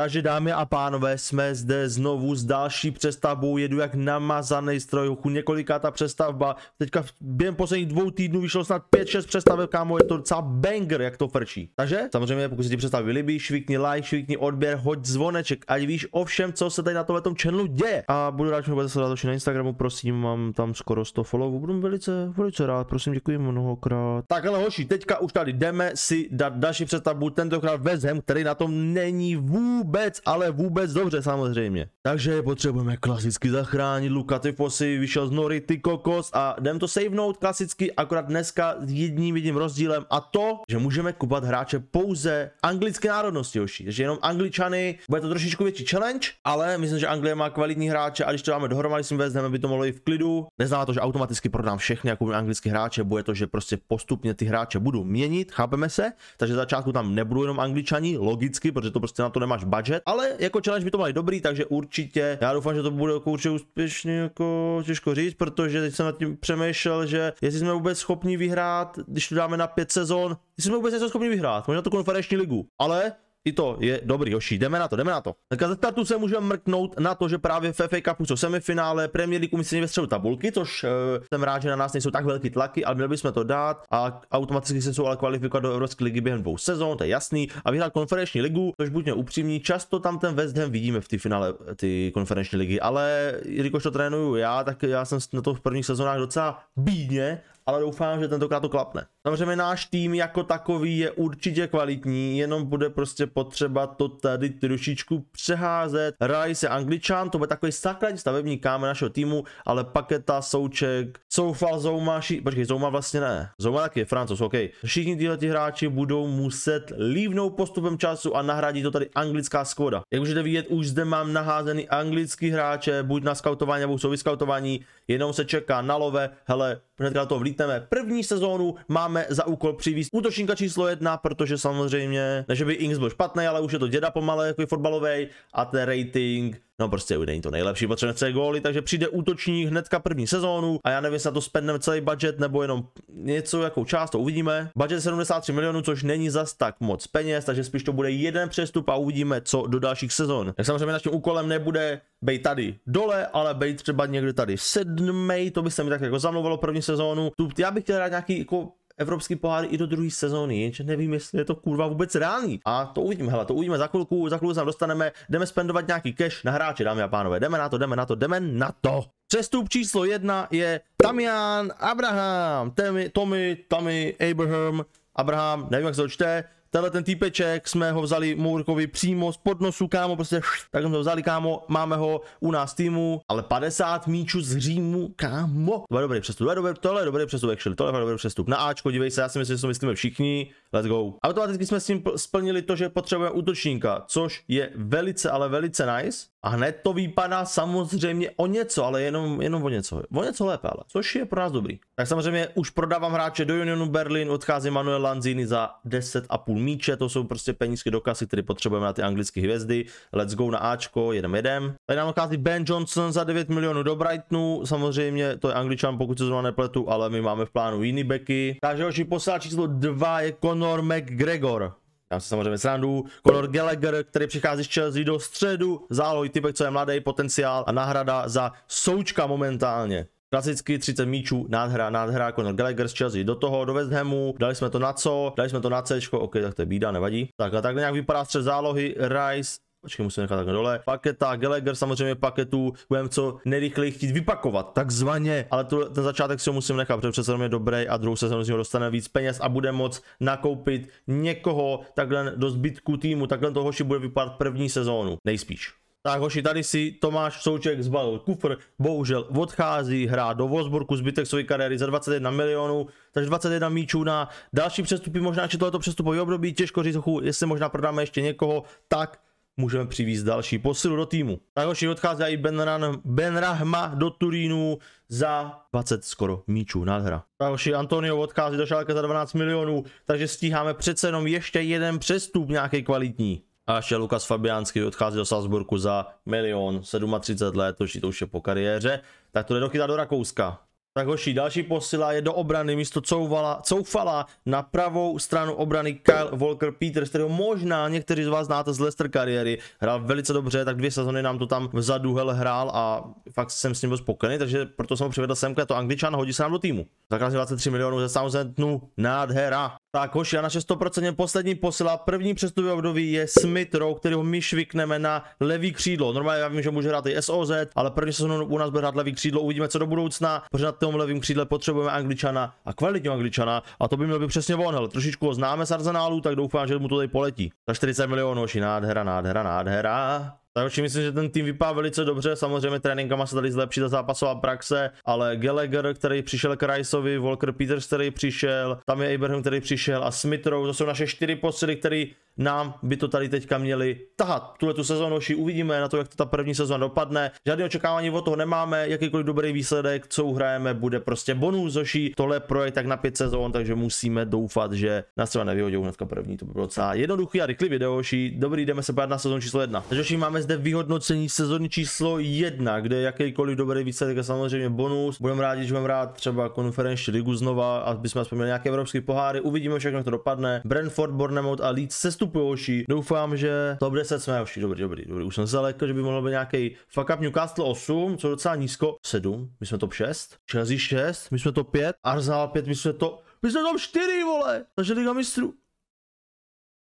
Takže dámy a pánové, jsme zde znovu s další přestavbou, jedu jak namazaný strojovku, několiká ta přestavba, teďka během posledních dvou týdnů vyšlo snad 5-6 přestavek, kámo, je to docela banger, jak to frčí. Takže samozřejmě, pokud se ti přestavby líbí, švikni like, švikni odběr, hoď zvoneček, ať víš o všem, co se tady na tomhle channelu děje. A budu rád, že budete sledovat na Instagramu, prosím, mám tam skoro 100 followů, budu velice, velice rád, prosím, děkuji mnohokrát. Tak ale hoši, teďka už tady jdeme si dát další přestavbu, tentokrát vezem, který na tom není vůbec vůbec, ale vůbec dobře samozřejmě. Takže je potřebujeme klasicky zachránit, ty fosy, vyšel z nory, ty kokos a jdem to savenout klasicky, akorát dneska s jedním jedním rozdílem a to, že můžeme kupat hráče pouze anglické národnosti, hoši. Takže jenom angličany, bude to trošičku větší challenge, ale myslím, že Anglie má kvalitní hráče a když to dáme dohromady si vezmeme, by to mohlo i v klidu. Neznamená to, že automaticky prodám všechny jako anglické hráče, bude to, že prostě postupně ty hráče budu měnit, chápeme se, takže začátku tam nebudou jenom angličani, logicky, protože to prostě na to nemáš budget, ale jako challenge by to mali dobrý, takže určitě, já doufám, že to bude jako určitě úspěšně jako těžko říct, protože teď jsem nad tím přemýšlel, že jestli jsme vůbec schopni vyhrát, když to dáme na pět sezon, jestli jsme vůbec něco schopni vyhrát, možná tu konferenční ligu, ale i to je dobrý, hoši, jdeme na to, jdeme na to. Tak ze startu se můžeme mrknout na to, že právě v FA Cupu jsou semifinále, Premier League umístění ve středu tabulky, což uh, jsem rád, že na nás nejsou tak velký tlaky, ale měli bychom to dát a automaticky se jsou ale kvalifikovat do Evropské ligy během dvou sezon, to je jasný, a vyhrát konferenční ligu, což buďme upřímní, často tam ten West Ham vidíme v ty finále ty konferenční ligy, ale jelikož to trénuju já, tak já jsem na to v prvních sezónách docela bídně ale doufám, že tentokrát to klapne. Samozřejmě náš tým jako takový je určitě kvalitní, jenom bude prostě potřeba to tady trošičku přeházet. Rice se angličan, to bude takový základní stavební kámen našeho týmu, ale Paketa, Souček, Soufa, Zouma, ší... počkej, Zouma vlastně ne, Zouma taky je francouz, ok. Všichni tyhle ty hráči budou muset lívnout postupem času a nahradí to tady anglická skoda. Jak můžete vidět, už zde mám naházený anglický hráče, buď na skautování nebo jsou vyskautování, jenom se čeká na love, hele, hnedka to vlítneme. První sezónu máme za úkol přivést útočníka číslo jedna, protože samozřejmě, ne že by Ings byl špatný, ale už je to děda pomalé, jako fotbalový a ten rating No prostě není to nejlepší, potřebujeme se góly, takže přijde útočník hnedka první sezónu a já nevím, jestli na to spendneme celý budget nebo jenom něco, jakou část, to uvidíme. Budget 73 milionů, což není zas tak moc peněz, takže spíš to bude jeden přestup a uvidíme, co do dalších sezon. Tak samozřejmě naším úkolem nebude být tady dole, ale být třeba někde tady sedmý, to by se mi tak jako zamluvalo první sezónu. Tu, já bych chtěl dát nějaký jako evropský pohár i do druhé sezóny, jenže nevím, jestli je to kurva vůbec reálný. A to uvidíme, hele, to uvidíme za chvilku, za chvilku se dostaneme, jdeme spendovat nějaký cash na hráče, dámy a pánové, jdeme na to, jdeme na to, jdeme na to. Přestup číslo jedna je Tamian Abraham, Tommy, Tommy, Tommy Abraham, Abraham, nevím jak se to čte, Tenhle ten týpeček jsme ho vzali Mourkovi přímo z podnosu, kámo, prostě šš, tak jsme ho vzali, kámo, máme ho u nás týmu, ale 50 míčů z Římu, kámo. To je dobrý přestup, to je dobrý, tohle je dobrý přestup, actually, tohle je dobrý přestup. Na Ačko, dívej se, já si myslím, že to myslíme všichni. Let's go. Automaticky jsme s tím splnili to, že potřebujeme útočníka, což je velice, ale velice nice. A hned to vypadá samozřejmě o něco, ale jenom, jenom o něco. O něco lépe, ale. Což je pro nás dobrý. Tak samozřejmě už prodávám hráče do Unionu Berlin, odchází Manuel Lanzini za 10,5 míče, to jsou prostě penízky do kasy, které potřebujeme na ty anglické hvězdy. Let's go na Ačko, jedem, jedem. Tady nám odchází Ben Johnson za 9 milionů do Brightonu, samozřejmě to je angličan, pokud se zrovna nepletu, ale my máme v plánu jiný beky. Takže oči posílá číslo 2 je Conor Conor McGregor. Já si samozřejmě srandu. Conor Gallagher, který přichází z Chelsea do středu, zálohy typek, co je mladý potenciál a náhrada za součka momentálně. Klasicky 30 míčů, nádhra, nádhra, Conor Gallagher z Chelsea do toho, do West Hamu, dali jsme to na co, dali jsme to na C, ok, tak to je bída, nevadí. Tak a tak nějak vypadá střed zálohy, Rice, Počkej, musím nechat tak dole. Paketa, Gallagher samozřejmě paketů, budeme co nejrychleji chtít vypakovat, takzvaně. Ale to, ten začátek si ho musím nechat, protože přece je dobrý a druhou sezónu z něho dostane víc peněz a bude moc nakoupit někoho takhle do zbytku týmu. Takhle toho, hoši bude vypadat první sezónu, nejspíš. Tak hoši, tady si Tomáš Souček zbalil kufr, bohužel odchází, hrá do Wolfsburgu zbytek své kariéry za 21 milionů, takže 21 míčů na další přestupy, možná či tohleto přestupové období, těžko říct, jestli možná prodáme ještě někoho, tak můžeme přivízt další posilu do týmu. Tak hoši odchází i ben Benrahma do Turínu za 20 skoro míčů, nádhra. Tak hoši Antonio odchází do Šálka za 12 milionů, takže stíháme přece jenom ještě jeden přestup nějaký kvalitní. A ještě Lukas Fabiánský odchází do Salzburku za milion, 37 let, to už je po kariéře, tak to jde dochytat do Rakouska. Tak hoši, další posila je do obrany místo Couvala, Coufala na pravou stranu obrany Kyle Walker Peters, kterého možná někteří z vás znáte z Leicester kariéry. Hrál velice dobře, tak dvě sezony nám to tam vzadu hel hrál a fakt jsem s ním byl spokojený, takže proto jsem ho přivedl semka, to angličan hodí se nám do týmu. Zakázal 23 milionů ze Southamptonu, nádhera. Tak hoši, a naše 100% poslední posila, první přestupy období je Smith Row, kterého my švikneme na levý křídlo. Normálně já vím, že může hrát i SOZ, ale první se u nás bude hrát levý křídlo, uvidíme co do budoucna. Pořád na tom levým křídle potřebujeme Angličana a kvalitního Angličana a to by měl být přesně on, hele. Trošičku ho známe z Arsenálu, tak doufám, že mu to tady poletí. Za 40 milionů, hoši, nádhera, nádhera, nádhera. Tak si myslím, že ten tým vypadá velice dobře, samozřejmě tréninkama se tady zlepší ta zápasová praxe, ale Gallagher, který přišel k Riceovi, Walker Peters, který přišel, tam je Abraham, který přišel a Smith to jsou naše čtyři posily, které nám by to tady teďka měli tahat. Tuhle tu sezónu už uvidíme na to, jak to ta první sezóna dopadne. Žádné očekávání od toho nemáme, jakýkoliv dobrý výsledek, co uhrajeme, bude prostě bonus zoší. Tohle projekt tak na pět sezón, takže musíme doufat, že na sebe nevyhodí hnedka první. To by bylo docela jednoduchý a rychlý video, Dobrý, jdeme se podívat na sezón číslo jedna. Takže máme zde vyhodnocení sezóny číslo 1, kde jakýkoliv dobrý výsledek je samozřejmě bonus. Budeme rádi, že budeme rád třeba konferenční ligu znova, aby jsme aspoň měli nějaké evropské poháry. Uvidíme, všechno to dopadne. Brentford, Bournemouth a Leeds sestupují. Doufám, že top 10 jsme už. Dobrý, dobrý, dobrý. Už jsem se lekl, že by mohlo být nějaký fuck up Newcastle 8, co je docela nízko. 7, my jsme top 6. Chelsea 6, my jsme top 5. Arsenal 5, my jsme to. My jsme top 4, vole! Takže Liga mistrů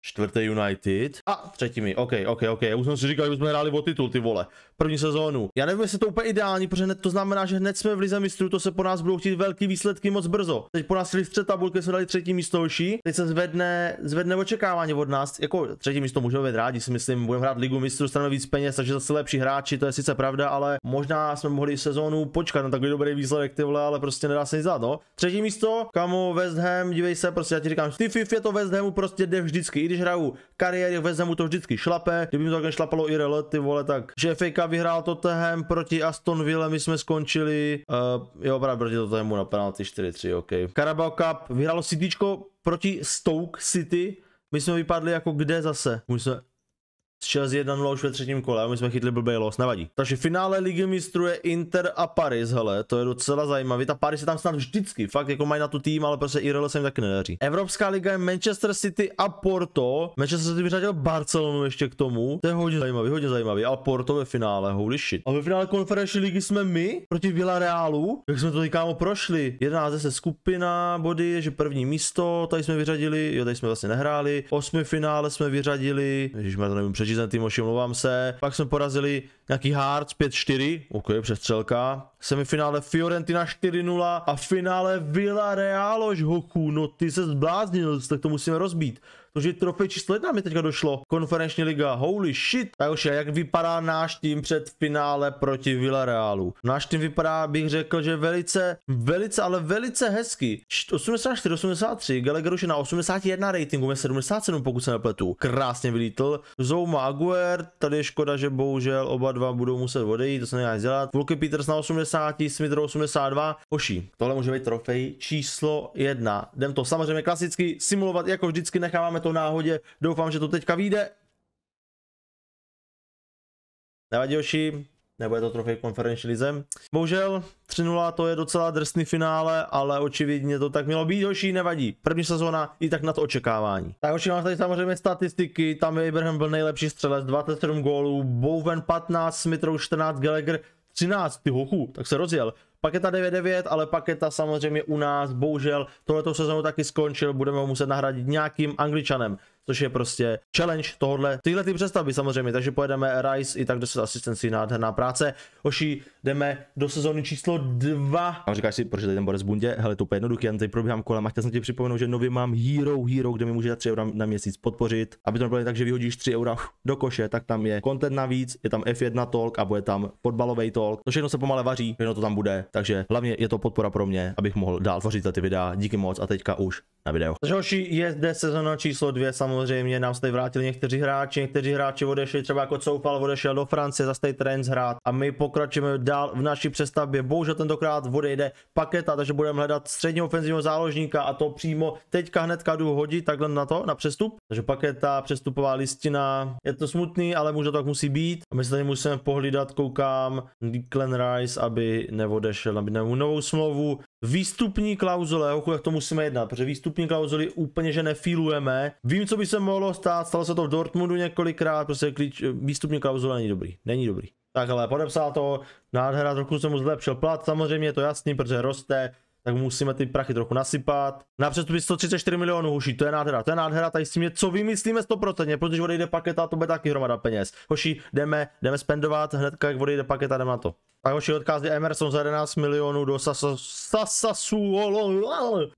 čtvrté United a třetí mi. OK, OK, OK. Já už jsem si říkal, že bychom hráli o titul, ty vole. První sezónu. Já nevím, jestli to úplně ideální, protože hned to znamená, že hned jsme v Lize mistrů, to se po nás budou chtít velký výsledky moc brzo. Teď po nás šli tabulky, jsme dali třetí místo hoší. Teď se zvedne, zvedne očekávání od nás. Jako třetí místo můžeme být rádi, si myslím, budeme hrát ligu mistrů, stane víc peněz, takže zase lepší hráči, to je sice pravda, ale možná jsme mohli sezónu počkat na takový dobrý výsledek, ty vole, ale prostě nedá se nic dát, no. Třetí místo, kamo West Ham, dívej se, prostě já ti říkám, ty FIF je to West Hamu prostě jde vždycky, když hraju kariéry, vezmu to vždycky šlape, kdyby mi to šlapalo i relety, vole, tak. Že FK vyhrál tehem proti Aston Villa, my jsme skončili, uh, jo, právě proti tehemu na penalty 4-3, ok. Carabao Cup, vyhrálo Cityčko proti Stoke City, my jsme vypadli jako kde zase? My jsme z Chelsea 1-0 už ve třetím kole a my jsme chytli blbej los, nevadí. Takže finále ligy mistrů je Inter a Paris, hele, to je docela zajímavý, ta Paris je tam snad vždycky, fakt jako mají na tu tým, ale prostě IRL se jim taky nedaří. Evropská liga je Manchester City a Porto, Manchester City vyřadil Barcelonu ještě k tomu, to je hodně zajímavý, hodně zajímavý, a Porto ve finále, holy shit. A ve finále konferenční ligy jsme my proti Villarealu, jak jsme to kámo prošli, 11 se skupina, body, že první místo, tady jsme vyřadili, jo, tady jsme vlastně nehráli, osmi finále jsme vyřadili, Ježiš, to nevím, přečíst ten tým, omlouvám se. Pak jsme porazili nějaký Hearts 5-4, ok, přestřelka. Semifinále Fiorentina 4-0 a finále Villarreal, hochu, no ty se zbláznil, tak to musíme rozbít protože trofej číslo jedna mi teďka došlo, konferenční liga, holy shit. Tak už jak vypadá náš tým před finále proti Villarealu? Náš tým vypadá, bych řekl, že velice, velice, ale velice hezky. 84, 83, Gallagher už je na 81 ratingu, je 77 pokud se nepletu. Krásně vylítl. Zouma Aguer, tady je škoda, že bohužel oba dva budou muset odejít, to se nedá dělat. Vulky Peters na 80, Smith 82, Hoší. Tohle může být trofej číslo jedna. Jdem to samozřejmě klasicky simulovat, jako vždycky necháváme to náhodě. Doufám, že to teďka vyjde. Nevadí, Oši, nebude to trofej konferenční lize. Bohužel 3-0 to je docela drsný finále, ale očividně to tak mělo být, hoší nevadí. První sezóna i tak na to očekávání. Tak hoši mám tady samozřejmě statistiky, tam Abraham byl nejlepší střelec, 27 gólů, Bowen 15, Smithrow 14, Gallagher 13, ty hochu, tak se rozjel. Pak je ta 9.9, ale pak je ta samozřejmě u nás, bohužel, tohleto sezónu taky skončil, budeme ho muset nahradit nějakým angličanem což je prostě challenge tohle, tyhle ty představy samozřejmě, takže pojedeme Rise i tak 10 asistencí, nádherná práce. Oši, jdeme do sezóny číslo 2. A říkáš si, proč tady ten Boris Bundě, hele, to je jednoduché, jen tady probíhám kolem a chtěl jsem ti připomenout, že nově mám Hero Hero, kde mi může dát 3 eura na měsíc podpořit, aby to nebylo tak, že vyhodíš 3 eura do koše, tak tam je content navíc, je tam F1 talk a bude tam fotbalový talk, to všechno se pomale vaří, všechno to tam bude, takže hlavně je to podpora pro mě, abych mohl dál tvořit ty videa, díky moc a teďka už na videu. Hoši je zde sezona číslo dvě, samozřejmě nám se vrátili někteří hráči, někteří hráči odešli, třeba jako Coupal odešel do Francie, zase trend hrát a my pokračujeme dál v naší přestavbě. Bohužel tentokrát odejde paketa, takže budeme hledat střední ofenzivního záložníka a to přímo teďka hnedka jdu hodit takhle na to, na přestup. Takže paketa, přestupová listina, je to smutný, ale možná tak musí být. A my se tady musíme pohlídat, koukám, Glenn Rice, aby neodešel, aby novou smlouvu. Výstupní klauzule, o to musíme jednat, protože výstupní klauzuly úplně, že nefilujeme. Vím, co by se mohlo stát, stalo se to v Dortmundu několikrát, prostě klíč, výstupní klauzule není dobrý, není dobrý. Tak ale podepsal to, nádhera, trochu se mu zlepšil plat, samozřejmě je to jasný, protože roste, tak musíme ty prachy trochu nasypat. Na přestupy 134 milionů hoši, to je nádhera, to je nádhera, tady s tím co vymyslíme 100%, protože odejde paketa, to bude taky hromada peněz. Hoši, jdeme, jdeme spendovat, hned jak odejde paketa, jdeme na to. A hoši odkázali Emerson za 11 milionů do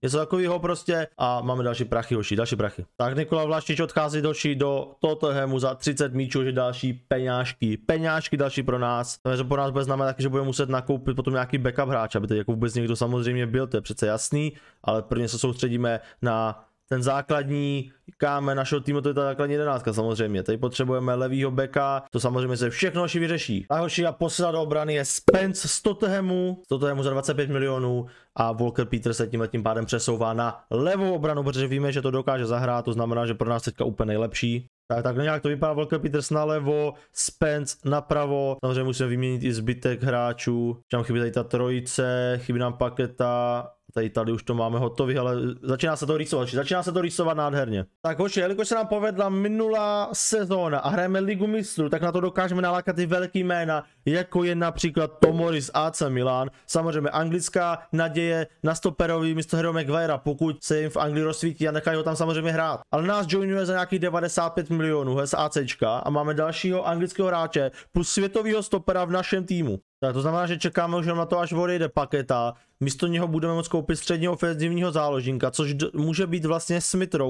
Je to takovýho prostě a máme další prachy, hoši, další prachy. Tak Nikola Vlaštič odchází doši do Tottenhamu za 30 míčů, že další peňážky, peňážky další pro nás. To pro nás bude znamenat taky, že budeme muset nakoupit potom nějaký backup hráč, aby teď jako vůbec někdo samozřejmě nebyl, to je přece jasný, ale prvně se soustředíme na ten základní kámen našeho týmu, to je ta základní jedenáctka samozřejmě. Tady potřebujeme levýho beka, to samozřejmě se všechno naši vyřeší. Najhorší a posila do obrany je Spence z Tottenhamu, z Tottenhamu za 25 milionů a Walker Peter se tímhle tím pádem přesouvá na levou obranu, protože víme, že to dokáže zahrát, to znamená, že pro nás teďka úplně nejlepší. Tak, tak no nějak to vypadá Volker Peters levo, Spence napravo, samozřejmě musíme vyměnit i zbytek hráčů, tam chybí tady ta trojice, chybí nám paketa, Tady, tady už to máme hotový, ale začíná se to rýsovat, začíná se to rýsovat nádherně. Tak hoši, jelikož se nám povedla minulá sezóna a hrajeme Ligu mistrů, tak na to dokážeme nalákat i velký jména, jako je například Tomori z AC Milan, samozřejmě anglická naděje na stoperový místo Hero McVaira, pokud se jim v Anglii rozsvítí a nechají ho tam samozřejmě hrát. Ale nás joinuje za nějakých 95 milionů z AC a máme dalšího anglického hráče plus světového stopera v našem týmu. Tak to znamená, že čekáme už na to, až odejde paketa. Místo něho budeme moct koupit středního ofenzivního záložníka, což může být vlastně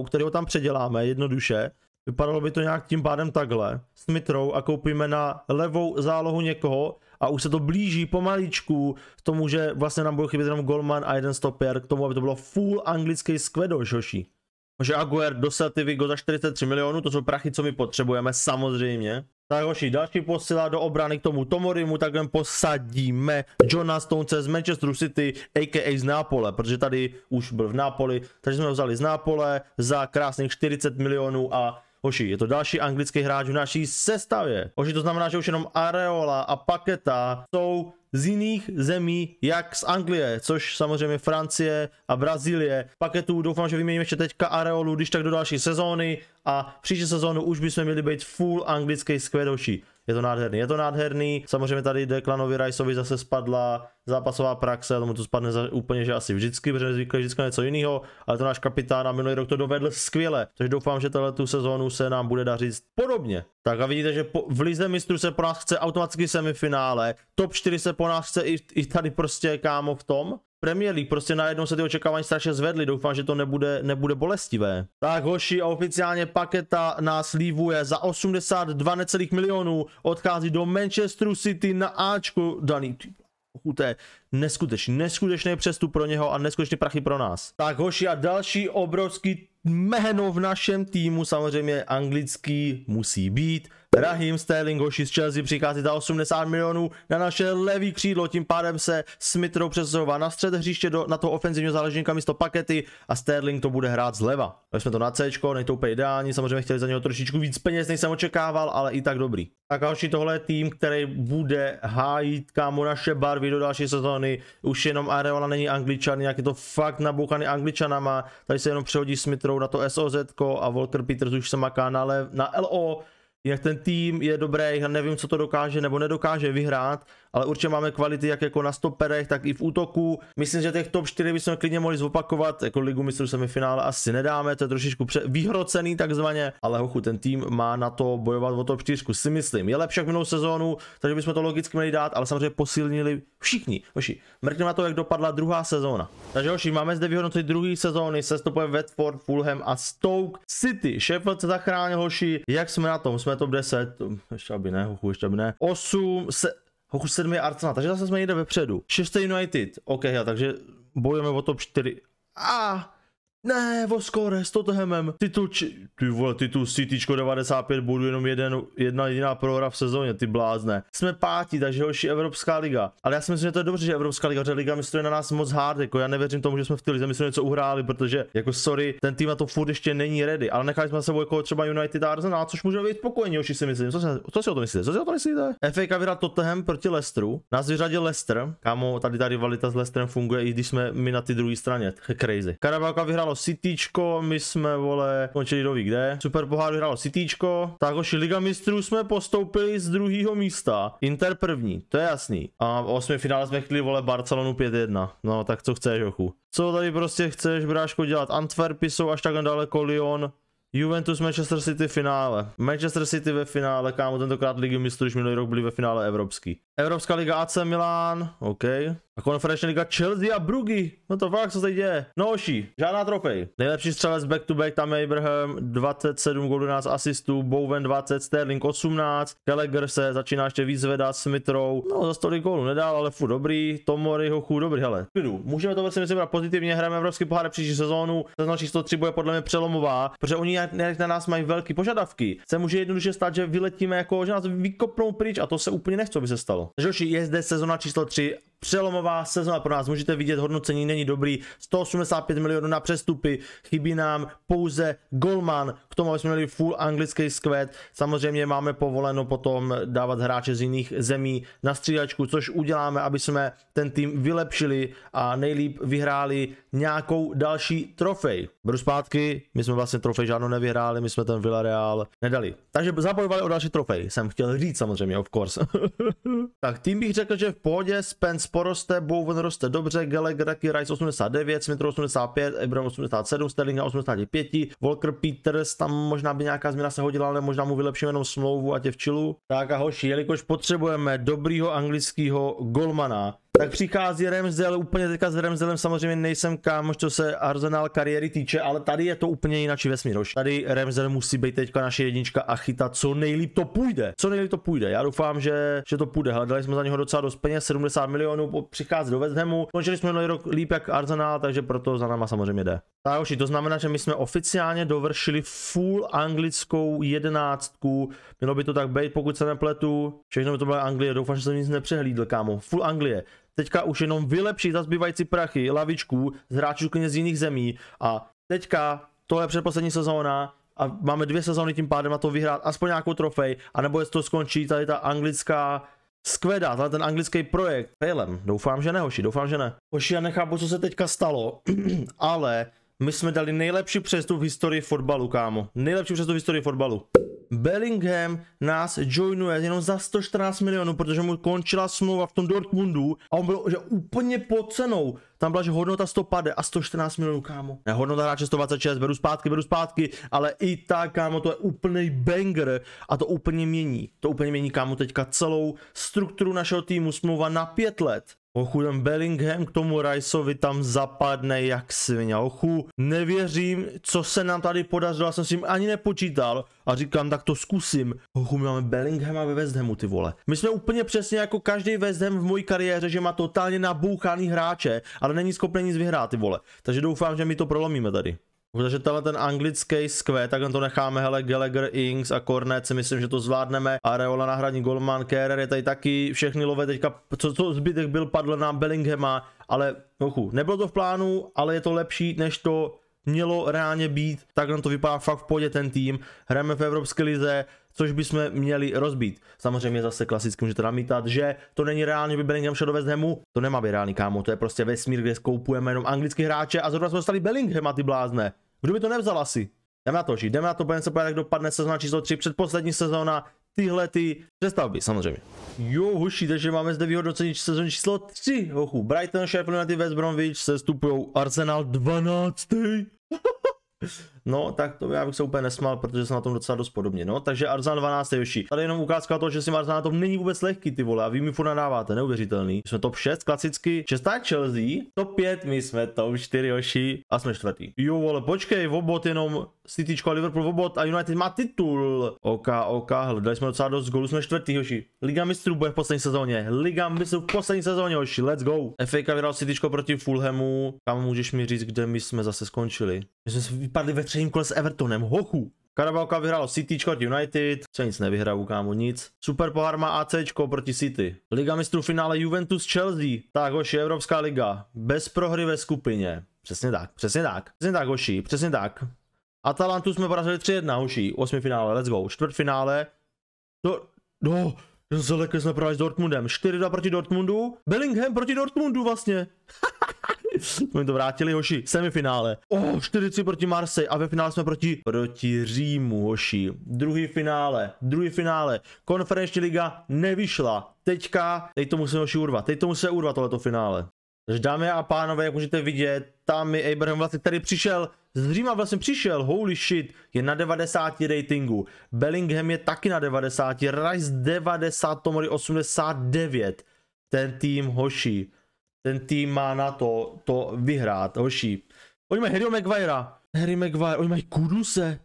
který ho tam předěláme jednoduše. Vypadalo by to nějak tím pádem takhle. Smithrow a koupíme na levou zálohu někoho a už se to blíží pomaličku k tomu, že vlastně nám bude chybět jenom Goldman a jeden stoper k tomu, aby to bylo full anglický skvedo, Joshi. Že Aguer do Celtivy go za 43 milionů, to jsou prachy, co my potřebujeme, samozřejmě. Tak hoši, další posila do obrany k tomu Tomorimu, jen posadíme Johna Stonece z Manchesteru City, a.k.a. z Nápole, protože tady už byl v Nápoli, takže jsme ho vzali z Nápole za krásných 40 milionů a Hoši, je to další anglický hráč v naší sestavě. Hoši, to znamená, že už jenom Areola a Paketa jsou z jiných zemí, jak z Anglie, což samozřejmě Francie a Brazílie. Pak je tu, doufám, že vyměníme ještě teďka Areolu, když tak do další sezóny a příští sezónu už bychom měli být full anglický skvědoší. Je to nádherný, je to nádherný. Samozřejmě tady Declanovi Riceovi zase spadla zápasová praxe, tomu to spadne za, úplně, že asi vždycky, protože zvykle vždycky něco jiného, ale to náš kapitán a minulý rok to dovedl skvěle. Takže doufám, že tahle tu sezónu se nám bude dařit podobně. Tak a vidíte, že po, v Lize mistrů se po nás chce automaticky semifinále, top 4 se po nás chce i, i tady prostě kámo v tom. Premier League, prostě najednou se ty očekávání strašně zvedly, doufám, že to nebude, nebude bolestivé. Tak hoši a oficiálně paketa nás lívuje za 82 necelých milionů, odchází do Manchesteru City na Ačku, daný, je Neskutečný, neskutečný přestup pro něho a neskutečný prachy pro nás. Tak hoši a další obrovský jméno v našem týmu samozřejmě anglický musí být Rahim Sterling, hoši z Chelsea, přichází za 80 milionů na naše levý křídlo, tím pádem se Smithrow přesouvá na střed hřiště do, na to ofenzivního záležníka místo pakety a Sterling to bude hrát zleva. Dali jsme to na C, nejto úplně ideální, samozřejmě chtěli za něho trošičku víc peněz, než jsem očekával, ale i tak dobrý. Tak a hoši, tohle je tým, který bude hájit kámo naše barvy do další sezóny. Už jenom Areola není angličan, nějaký je to fakt nabouchaný angličanama. Tady se jenom přehodí Smithrow na to SOZ a Volker Peters už se maká na, lev, na LO jak ten tým je dobrý, já nevím, co to dokáže nebo nedokáže vyhrát, ale určitě máme kvality jak jako na stoperech, tak i v útoku. Myslím, že těch top 4 bychom klidně mohli zopakovat, jako ligu mistrů semifinále asi nedáme, to je trošičku pře- vyhrocený takzvaně, ale hochu, ten tým má na to bojovat o top 4, si myslím. Je lepší jak minulou sezónu, takže bychom to logicky měli dát, ale samozřejmě posilnili všichni. Hoši, mrkneme na to, jak dopadla druhá sezóna. Takže hoši, máme zde vyhodnocení druhý sezóny, se stopuje Watford, Fulham a Stoke City. Sheffield se zachránil, hoši, jak jsme na tom, jsme top 10, ještě aby ne, hochu, ještě aby ne. 8, se, Hoku 7 je Arsenal, takže zase jsme jde vepředu. 6 United, OK, takže bojujeme o top 4. A ah, ne, Voskores, s Tottenhamem. Titul, či... ty vole, titul CTčko 95 budu jenom jeden, jedna jediná prohra v sezóně, ty blázne. Jsme pátí, takže horší Evropská liga. Ale já si myslím, že to je dobře, že Evropská liga, že liga mistrů je na nás moc hard, jako já nevěřím tomu, že jsme v té lize, my jsme něco uhráli, protože jako sorry, ten tým na to furt ještě není ready, ale nechali jsme se sebou jako třeba United a Arsenal, což může být spokojenější, si myslím. Co si, co si o to myslíte? Co si o to myslíte? FK Cup vyhrál Tottenham proti Lestru, nás vyřadil Lester, kámo, tady ta rivalita s Lestrem funguje, i když jsme my na ty druhé straně, crazy. Karabáka vyhrálo Cityčko, my jsme, vole, končili do kde. Super pohár vyhrálo Cityčko. Tak hoši, Liga mistrů jsme postoupili z druhého místa. Inter první, to je jasný. A v osmi finále jsme chtěli, vole, Barcelonu 5-1. No, tak co chceš, Jochu? Co tady prostě chceš, bráško, dělat? Antwerpy jsou až tak daleko, Lyon. Juventus Manchester City finále. Manchester City ve finále, kámo, tentokrát Ligy mistrů už minulý rok byli ve finále evropský. Evropská liga AC Milan, OK. A konferenční liga Chelsea a Brugy. No to fakt, co se děje? Noši, no žádná trofej. Nejlepší střelec back to back, tam je Abraham, 27 gólů, 11 asistů, Bowen 20, Sterling 18, Gallagher se začíná ještě víc zvedat s Mitrou. No za tolik gólů nedal, ale fu dobrý, Tomori hochu dobrý, hele. Klidu, můžeme to si myslím brát pozitivně, hrajeme Evropský pohár příští sezónu, sezóna číslo 3 bude podle mě přelomová, protože oni na nás mají velké požadavky. Se může jednoduše stát, že vyletíme jako, že nás vykopnou pryč a to se úplně nechce, aby se stalo. Jo, je zde sezona číslo 3 přelomová sezóna pro nás. Můžete vidět, hodnocení není dobrý. 185 milionů na přestupy, chybí nám pouze Golman, k tomu, aby jsme měli full anglický skvět. Samozřejmě máme povoleno potom dávat hráče z jiných zemí na střídačku, což uděláme, aby jsme ten tým vylepšili a nejlíp vyhráli nějakou další trofej. Beru zpátky, my jsme vlastně trofej žádnou nevyhráli, my jsme ten Villarreal nedali. Takže zabojovali o další trofej, jsem chtěl říct samozřejmě, of course. tak tím bych řekl, že v pohodě Spence poroste, Bowen roste dobře, Gallagher taky Rice 89, Smith 85, Ebram 87, Sterling 85, Walker Peters, tam možná by nějaká změna se hodila, ale možná mu vylepšíme jenom smlouvu a tě v čilu. Tak a hoši, jelikož potřebujeme dobrýho anglického golmana, tak přichází Remzel, úplně teďka s Remzelem samozřejmě nejsem kam, co se arzenál kariéry týče, ale tady je to úplně jinak vesmír. Tady Remzel musí být teďka naše jednička a chytat co nejlíp to půjde. Co nejlíp to půjde. Já doufám, že, že to půjde. Hledali jsme za něho docela dost peněz, 70 milionů, přichází do West Hamu. Končili jsme rok líp jak Arsenal, takže proto za náma samozřejmě jde. Tak to znamená, že my jsme oficiálně dovršili full anglickou jedenáctku. Mělo by to tak být, pokud se nepletu. Všechno by to byla Anglie, doufám, že jsem nic nepřehlídl, kámo. Full Anglie. Teďka už jenom vylepší za zbývající prachy lavičku z hráčů z jiných zemí a teďka tohle je předposlední sezóna a máme dvě sezóny tím pádem na to vyhrát aspoň nějakou trofej, a nebo jestli to skončí tady ta anglická skveda, tady ten anglický projekt failem. Doufám, že ne, hoši, doufám, že ne. Hoši, já nechápu, co se teďka stalo, ale my jsme dali nejlepší přestup v historii fotbalu, kámo. Nejlepší přestup v historii fotbalu. Bellingham nás joinuje jenom za 114 milionů, protože mu končila smlouva v tom Dortmundu a on byl že úplně pod cenou. Tam byla že hodnota 105 a 114 milionů, kámo. Ne, hodnota hráče 126, beru zpátky, beru zpátky, ale i tak, kámo, to je úplný banger a to úplně mění. To úplně mění, kámo, teďka celou strukturu našeho týmu, smlouva na 5 let. Ochudem Bellingham k tomu Riceovi tam zapadne jak svině. Ochu, nevěřím, co se nám tady podařilo, já jsem s tím ani nepočítal a říkám, tak to zkusím. Ochu, my máme a ve West Hamu, ty vole. My jsme úplně přesně jako každý West Ham v mojí kariéře, že má totálně nabouchaný hráče, ale není schopný nic vyhrát, ty vole. Takže doufám, že my to prolomíme tady. Protože tenhle ten anglický skve, tak to necháme, hele, Gallagher, Ings a Cornet si myslím, že to zvládneme. Areola hraní golman, Kerrer je tady taky, všechny love teďka, co, co zbytek byl, padl na Bellinghama, ale nochu, nebylo to v plánu, ale je to lepší, než to mělo reálně být, tak na to vypadá fakt v podě ten tým, hrajeme v Evropské lize, což bychom měli rozbít. Samozřejmě zase klasicky můžete namítat, že to není reálně by Bellingham šel do West Hamu, to nemá být reálný kámo, to je prostě vesmír, kde skoupujeme jenom anglické hráče a zrovna jsme dostali a ty blázne. Kdo by to nevzal asi? Jdeme na to, že jdeme na to, budeme se podívat, jak dopadne sezóna číslo 3, předposlední sezóna, tyhle ty přestavby samozřejmě. Jo, hoši, takže máme zde vyhodnocení sezóny číslo 3, hochu. Brighton, Sheffield United, West Bromwich se stupují Arsenal 12. No, tak to já bych se úplně nesmál, protože jsem na tom docela dost podobně. No, takže Arzan 12 je vyšší. Tady jenom ukázka toho, že si Arzan na tom není vůbec lehký, ty vole, a vy mi furt nadáváte, neuvěřitelný. My jsme top 6, klasicky. 6 Chelsea, top 5, my jsme top 4 Hoši a jsme čtvrtý. Jo, vole, počkej, obot jenom City a Liverpool obot a United má titul. OK, OK, hledali jsme docela dost gólů, jsme čtvrtý Hoši. Liga mistrů bude v poslední sezóně. Liga mistrů v poslední sezóně Hoši, let's go. FA vyhrál City proti Fulhamu. Kam můžeš mi říct, kde my jsme zase skončili? My jsme vypadli ve třetím kole s Evertonem, hochu. Karabalka vyhrálo City Court United, co nic nevyhraju, kámo, nic. Super pohár má AC proti City. Liga mistrů finále Juventus Chelsea, tak hoši, Evropská liga, bez prohry ve skupině. Přesně tak, přesně tak, přesně tak, hoši, přesně tak. Atalantu jsme porazili 3-1, hoši, osmi finále, let's go, čtvrtfinále. To, no, no, lekli jsme s Dortmundem, 4-2 proti Dortmundu, Bellingham proti Dortmundu vlastně. jsme to vrátili, hoši, semifinále. Oh, 4 proti Marse a ve finále jsme proti, proti Římu, hoši. Druhý finále, druhý finále. Konferenční liga nevyšla. Teďka, teď to musíme hoši urvat, teď to musíme urvat tohleto finále. Takže dámy a pánové, jak můžete vidět, tam je Abraham vlastně, tady přišel, z Říma vlastně přišel, holy shit, je na 90 ratingu. Bellingham je taky na 90, Rice 90, Tomori 89. Ten tým hoší ten tým má na to, to vyhrát, hoši. Oni mají Harryho Maguirea, Harry Maguire, oni mají Kuduse.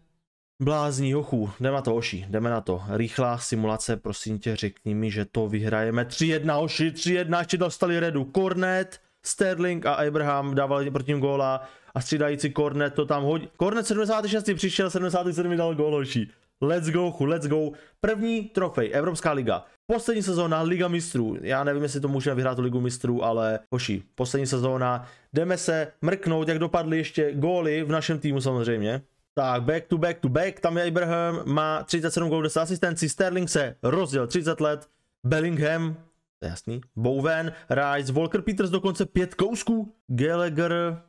Blázní hochu, jdeme na to hoši, jdeme na to. Rychlá simulace, prosím tě, řekni mi, že to vyhrajeme. 3-1 hoši, 3-1, ještě dostali Redu Kornet, Sterling a Abraham dávali proti ním góla a střídající Kornet to tam hodí. Kornet 76 přišel, 77 dal gól hoši. Let's go, chu, let's go. První trofej, Evropská liga. Poslední sezóna Liga mistrů. Já nevím, jestli to můžeme vyhrát Ligu mistrů, ale hoší. poslední sezóna. Jdeme se mrknout, jak dopadly ještě góly v našem týmu samozřejmě. Tak, back to back to back, tam je Abraham, má 37 gólů, 10 asistencí, Sterling se rozděl 30 let, Bellingham, jasný, Bowen, Rice, Walker Peters dokonce 5 kousků, Gallagher,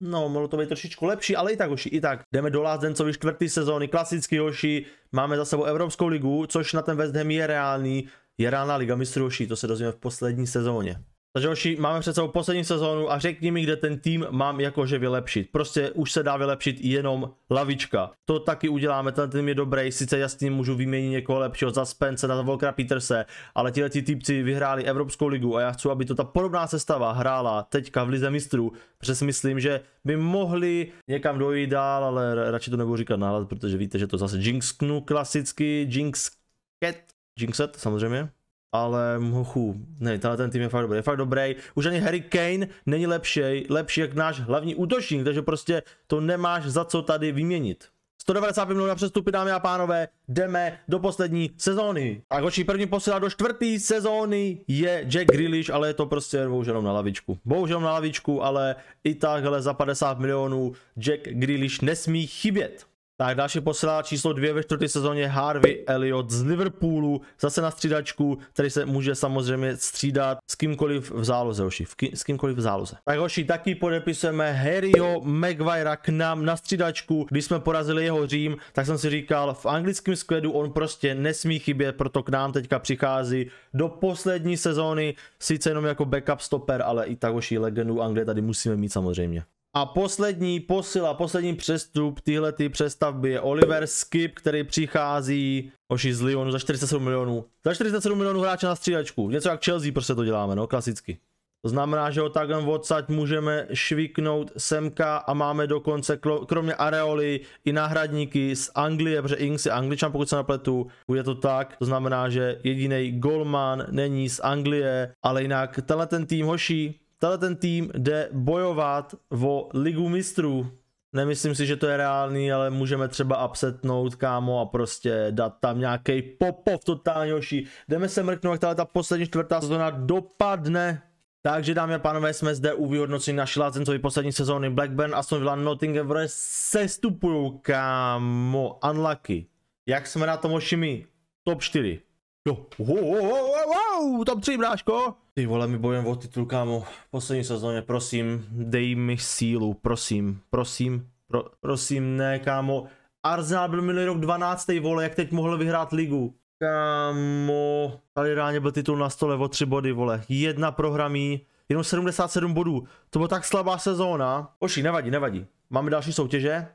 No, mohlo to být trošičku lepší, ale i tak hoši, i tak. Jdeme do Lázencovi čtvrtý sezóny, klasický hoši, máme za sebou Evropskou ligu, což na ten West Ham je reálný, je reálná liga mistrů hoši, to se dozvíme v poslední sezóně. Takže hoši, máme před sebou poslední sezónu a řekni mi, kde ten tým mám jakože vylepšit. Prostě už se dá vylepšit jenom lavička. To taky uděláme, ten tým je dobrý, sice jasně můžu vyměnit někoho lepšího za Spence, na Volkra Peterse, ale tihle týpci vyhráli Evropskou ligu a já chci, aby to ta podobná sestava hrála teďka v Lize mistrů, protože si myslím, že by mohli někam dojít dál, ale radši to nebudu říkat nahlas, protože víte, že to zase jinxknu klasicky, jinxket, jinxet samozřejmě ale hochu, ne, tenhle ten tým je fakt dobrý, je fakt dobrý. Už ani Harry Kane není lepší, lepší jak náš hlavní útočník, takže prostě to nemáš za co tady vyměnit. 195 milionů na přestupy, dámy a pánové, jdeme do poslední sezóny. A hoči, první posila do čtvrtý sezóny je Jack Grealish, ale je to prostě bohužel na lavičku. Bohužel na lavičku, ale i takhle za 50 milionů Jack Grealish nesmí chybět. Tak další posila číslo dvě ve čtvrté sezóně Harvey Elliot z Liverpoolu, zase na střídačku, který se může samozřejmě střídat s kýmkoliv v záloze, hoši, v kým, s kýmkoliv v záloze. Tak hoši, taky podepisujeme Harryho Maguirea k nám na střídačku, když jsme porazili jeho Řím, tak jsem si říkal, v anglickém skvědu on prostě nesmí chybět, proto k nám teďka přichází do poslední sezóny, sice jenom jako backup stoper, ale i tak hoši legendu Anglie tady musíme mít samozřejmě. A poslední posila, poslední přestup tyhle ty přestavby je Oliver Skip, který přichází oši z Lyonu za 47 milionů. Za 47 milionů hráče na střílečku, Něco jak Chelsea prostě to děláme, no, klasicky. To znamená, že ho takhle odsaď můžeme švíknout semka a máme dokonce kromě Areoli i náhradníky z Anglie, protože Ings je Angličan, pokud se napletu, bude to tak. To znamená, že jediný golman není z Anglie, ale jinak tenhle ten tým hoší, tenhle ten tým jde bojovat o ligu mistrů. Nemyslím si, že to je reálný, ale můžeme třeba upsetnout, kámo, a prostě dát tam nějaký popov totálně hoší. Jdeme se mrknout, jak tahle ta poslední čtvrtá sezóna dopadne. Takže dámy a pánové, jsme zde u vyhodnocení naší lázencovy poslední sezóny Blackburn, a Villa, Nottingham se stupují kámo, unlucky. Jak jsme na tom, hoši my? Top 4. Jo, wow, wow, wow, wow, top 3, bráško. Ty vole, mi bojem o titul, kámo. Poslední sezóně, prosím, dej mi sílu, prosím, prosím, pro, prosím, ne, kámo. Arsenal byl minulý rok 12. vole, jak teď mohl vyhrát ligu? Kámo, tady ráně byl titul na stole o 3 body, vole. Jedna prohra jenom 77 bodů. To byla tak slabá sezóna. Oši, nevadí, nevadí. Máme další soutěže.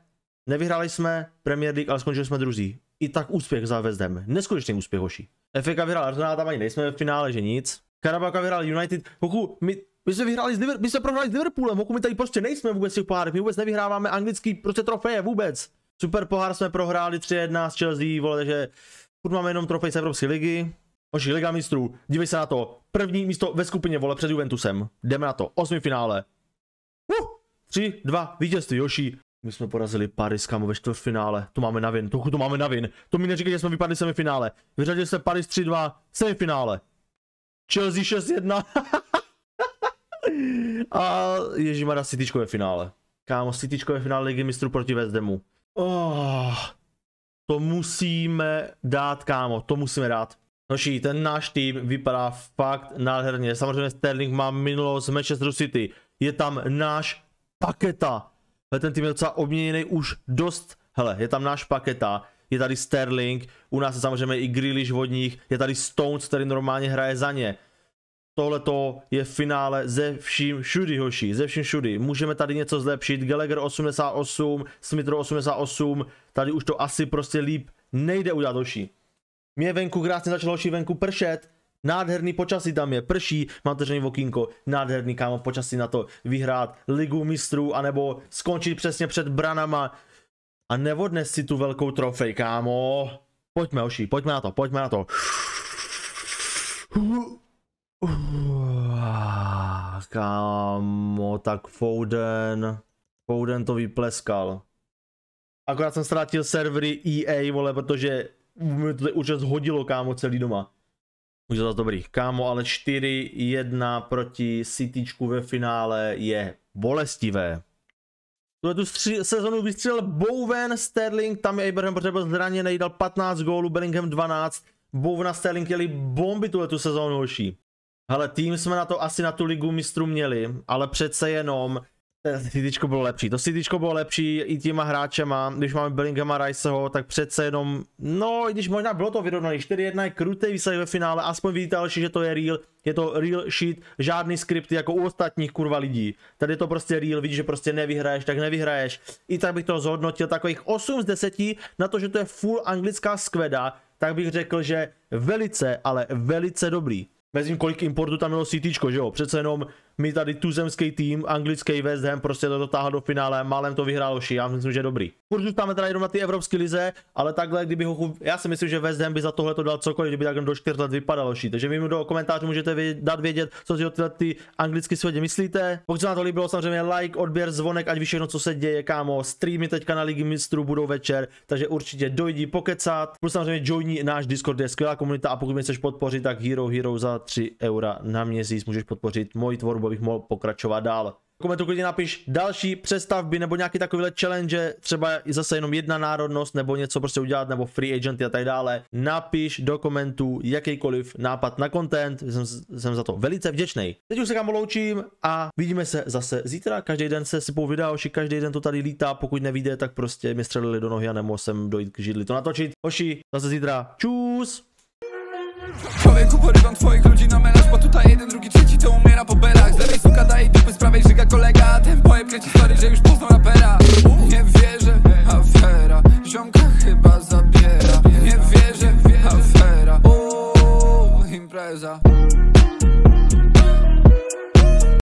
Nevyhráli jsme Premier League, ale skončili jsme druzí i tak úspěch za West Ham. Neskutečný úspěch, hoši. FA vyhrál Arsenal, tam ani nejsme v finále, že nic. Karabaka vyhrál United. Hoku, my, my jsme, vyhráli s Liverpool, my jsme prohráli s Liverpoolem, hoku, my tady prostě nejsme vůbec v těch pohárech, my vůbec nevyhráváme anglický prostě trofeje vůbec. Super pohár jsme prohráli 3-1 s Chelsea, vole, takže furt máme jenom trofej z Evropské ligy. Hoši, Liga mistrů, dívej se na to, první místo ve skupině, vole, před Juventusem. Jdeme na to, osmi finále. Uh, 3, 2, vítězství, Joši. My jsme porazili Paris, kamo, ve čtvrtfinále. To máme na vin, to, to máme na vin. To mi neříkej, že jsme vypadli semifinále. Vyřadili se Paris 3-2, semifinále. Chelsea 6-1. A Ježimara Cityčko ve finále. Kámo, Cityčko ve finále Ligy mistrů proti West Hamu. Oh, to musíme dát, kámo, to musíme dát. Noší, ten náš tým vypadá fakt nádherně. Samozřejmě Sterling má minulost z Manchester City. Je tam náš paketa hele, ten tým je docela obměněný už dost, hele, je tam náš paketa, je tady Sterling, u nás je samozřejmě i Grealish vodních, je tady Stones, který normálně hraje za ně. Tohle to je finále ze vším všudy, hoši, ze vším všudy. Můžeme tady něco zlepšit, Gallagher 88, Smithro 88, tady už to asi prostě líp nejde udělat, hoši. Mě venku krásně začalo hoši venku pršet, Nádherný počasí tam je, prší, mateřní vokínko, nádherný kámo počasí na to vyhrát ligu mistrů, anebo skončit přesně před branama a neodnes si tu velkou trofej, kámo. Pojďme, oši, pojďme na to, pojďme na to. Kámo, tak Foden, Foden to vypleskal. Akorát jsem ztratil servery EA, vole, protože mi to už zhodilo, kámo, celý doma. Už to dobrý. Kámo, ale 4-1 proti Cityčku ve finále je bolestivé. Tuhle tu stři- sezonu vystřelil Bowen, Sterling, tam je Abraham, protože byl zraněný, dal 15 gólů, Bellingham 12. Bowen a Sterling jeli bomby tuhle tu sezonu hoší. Hele, tým jsme na to asi na tu ligu mistrů měli, ale přece jenom Cityčko bylo lepší. To Cityčko bylo lepší i těma hráčema. Když máme a Riceho, tak přece jenom, no, i když možná bylo to vyrovnané, 4-1 je krutý výsledek ve finále, aspoň vidíte, další, že to je real, je to real shit, žádný skript jako u ostatních kurva lidí. Tady je to prostě real, vidíš, že prostě nevyhraješ, tak nevyhraješ. I tak bych to zhodnotil takových 8 z 10 na to, že to je full anglická skveda, tak bych řekl, že velice, ale velice dobrý. Mezím kolik importu tam bylo CT, že jo? Přece jenom mi tady tuzemský tým, anglický West Ham prostě to dotáhl do finále, málem to vyhrál Oši, já myslím, že dobrý. Furt zůstáváme teda jenom na ty evropské lize, ale takhle, kdyby ho, já si myslím, že West Ham by za tohle to dal cokoliv, kdyby takhle do 4 let vypadal Oši. Takže vy mi do komentářů můžete vědět, dát vědět, co si o tyhle ty anglické světě myslíte. Pokud se vám to líbilo, samozřejmě like, odběr, zvonek, ať víš všechno, co se děje, kámo. Streamy teďka na Ligi mistrů budou večer, takže určitě dojdi pokecat. Plus samozřejmě joiní náš Discord, je skvělá komunita a pokud mě chceš podpořit, tak Hero Hero za 3 eura na měsíc můžeš podpořit moji tvorbu nebo bych mohl pokračovat dál. Komentu klidně napiš další přestavby nebo nějaký takovýhle challenge, třeba zase jenom jedna národnost nebo něco prostě udělat nebo free agenty a tak dále. Napiš do komentů jakýkoliv nápad na content, jsem, jsem za to velice vděčný. Teď už se kam loučím a vidíme se zase zítra, každý den se sypou videa, oši, každý den to tady lítá, pokud nevíde, tak prostě mi střelili do nohy a nemohl jsem dojít k židli to natočit. Oši, zase zítra, čus! Człowieku porywam twoich ludzi na melarz Bo tutaj jeden, drugi, trzeci to umiera po belach Z lewej suka daje dupy, z prawej żyga kolega Ten pojeb kręci story, że już poznał rapera Nie wierzę, afera Ziomka chyba zabiera Nie wierzę, afera Uuu, impreza